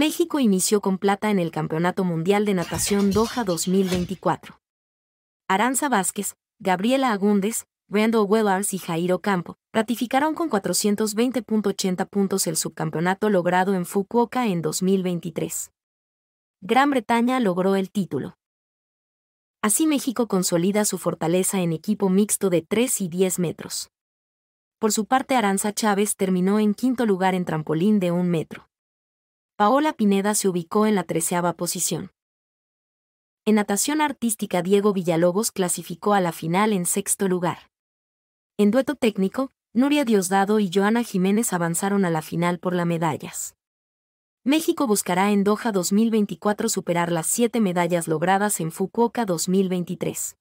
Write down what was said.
México inició con plata en el Campeonato Mundial de Natación Doha 2024. Aranza Vázquez, Gabriela Agúndez, Randall Wellars y Jairo Campo ratificaron con 420.80 puntos el subcampeonato logrado en Fukuoka en 2023. Gran Bretaña logró el título. Así México consolida su fortaleza en equipo mixto de 3 y 10 metros. Por su parte, Aranza Chávez terminó en quinto lugar en trampolín de un metro. Paola Pineda se ubicó en la treceava posición. En natación artística Diego Villalobos clasificó a la final en sexto lugar. En dueto técnico, Nuria Diosdado y Joana Jiménez avanzaron a la final por las medallas. México buscará en Doha 2024 superar las siete medallas logradas en Fukuoka 2023.